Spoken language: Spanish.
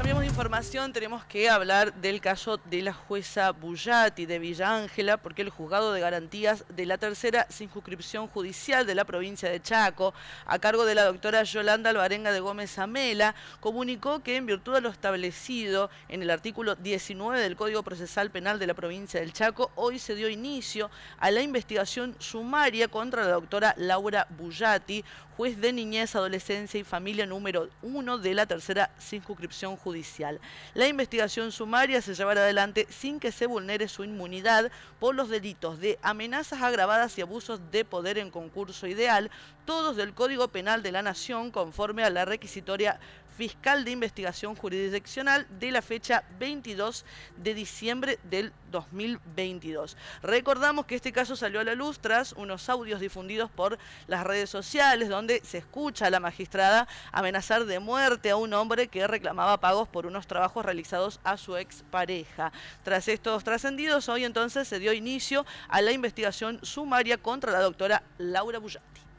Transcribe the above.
Cambiamos de información, tenemos que hablar del caso de la jueza Bullati de Villa Ángela, porque el juzgado de garantías de la tercera circunscripción judicial de la provincia de Chaco, a cargo de la doctora Yolanda Alvarenga de Gómez Amela, comunicó que en virtud de lo establecido en el artículo 19 del Código Procesal Penal de la provincia del Chaco, hoy se dio inicio a la investigación sumaria contra la doctora Laura Bullati, juez de niñez, adolescencia y familia número uno de la tercera circunscripción judicial la investigación sumaria se llevará adelante sin que se vulnere su inmunidad por los delitos de amenazas agravadas y abusos de poder en concurso ideal, todos del Código Penal de la Nación conforme a la requisitoria fiscal de investigación jurisdiccional de la fecha 22 de diciembre del 2022. Recordamos que este caso salió a la luz tras unos audios difundidos por las redes sociales donde se escucha a la magistrada amenazar de muerte a un hombre que reclamaba pago por unos trabajos realizados a su expareja. Tras estos trascendidos, hoy entonces se dio inicio a la investigación sumaria contra la doctora Laura Bullati.